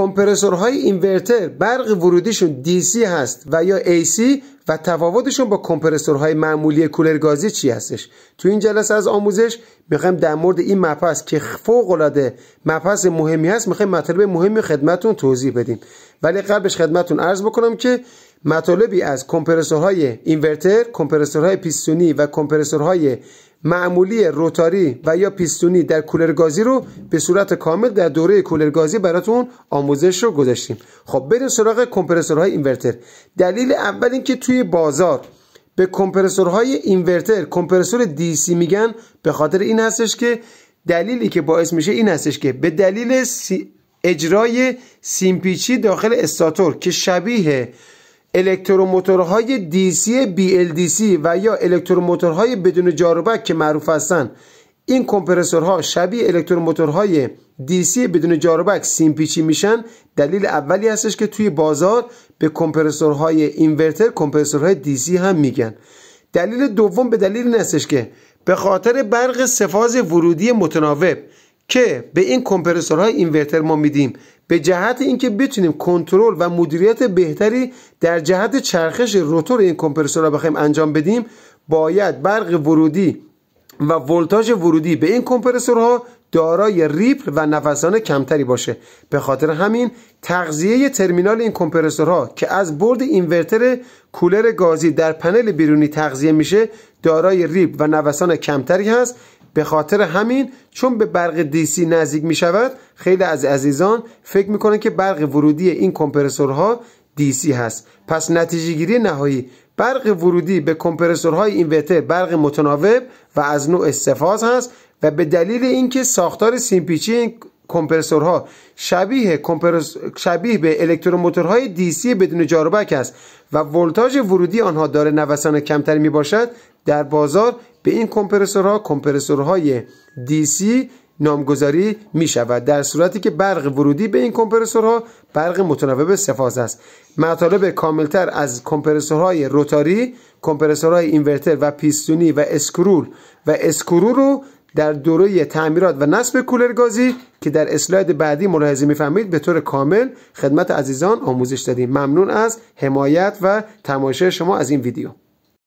کمپرسورهای اینورتر برق ورودیشون سی هست و یا سی و تفاوتشون با کمپرسورهای معمولی کولر گازی چی هستش تو این جلسه از آموزش میخوایم در مورد این مپس که فوق العاده مپس مهمی هست میخوایم مطالب مهمی خدمتون توضیح بدیم ولی قبلش خدمتون عرض بکنم که مطالبی از کمپرسورهای اینورتر، کمپرسورهای پیستونی و کمپرسورهای معمولی روتاری و یا پیستونی در کولرگازی رو به صورت کامل در دوره کولرگازی براتون آموزش رو گذاشتیم خب بریم سراغ کمپرسورهای اینورتر دلیل اول اینکه توی بازار به کمپرسورهای اینورتر کمپرسور سی میگن به خاطر این هستش که دلیلی که باعث میشه این هستش که به دلیل اجرای سیمپیچی داخل استاتور که شبیه الکتروموتورهای DC BLDC و یا الکتروموتورهای بدون جاروبک که معروف هستند این کمپرسورها شبیه الکتروموتورهای DC بدون جاروبک سیمپیچی میشن دلیل اولی هستش که توی بازار به کمپرسورهای اینورتر کمپرسورهای DC هم میگن دلیل دوم به دلیل این که به خاطر برق سفاز ورودی متناوب که به این کمپرسورهای اینورتر ما میدیم به جهت اینکه بتونیم کنترل و مدیریت بهتری در جهت چرخش روتور این را بخوایم انجام بدیم باید برق ورودی و ولتاژ ورودی به این کمپرسورها دارای ریپل و نفسان کمتری باشه به خاطر همین تغذیه ترمینال این کمپرسورها که از برد اینورتر کولر گازی در پنل بیرونی تغذیه میشه دارای ریپ و نوسان کمتری هست به خاطر همین چون به برق دیسی نزدیک می شود خیلی از عزیزان فکر میکنن که برق ورودی این کمپرسورها دیسی هست پس نتیجه گیری نهایی برق ورودی به کمپرسورهای اینورتر برق متناوب و از نوع استفاز هست و به دلیل اینکه ساختار سیمپیچی این کمپرسورها شبیه, کمپرس... شبیه به الکتروموتورهای سی بدون جاروبک است و ولتاژ ورودی آنها داره نوسان کمتری می باشد در بازار به این کمپرسورها کمپرسورهای سی نامگذاری می شود در صورتی که برق ورودی به این کمپرسورها برق متناوب سفاز است مطالب کاملتر از کمپرسورهای روتاری کمپرسورهای اینورتر و پیستونی و اسکرول و اسکرول رو در دوره تعمیرات و نصب کولرگازی که در اسلاید بعدی ملاحظه میفهمید به طور کامل خدمت عزیزان آموزش دادیم ممنون از حمایت و تماشای شما از این ویدیو